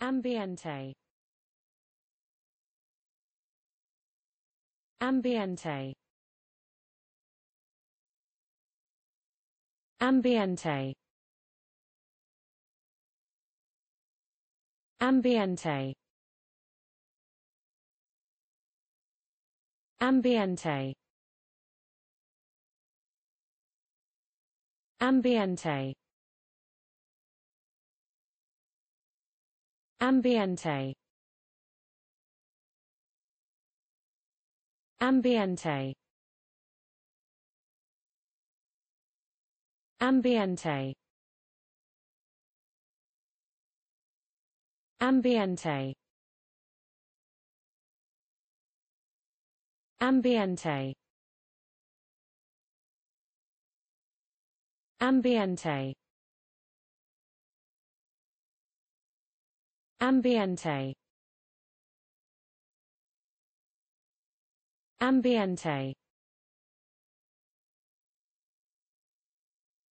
Ambiente Ambiente Ambiente Ambiente Ambiente Ambiente Ambiente Ambiente Ambiente Ambiente Ambiente Ambiente Ambiente Ambiente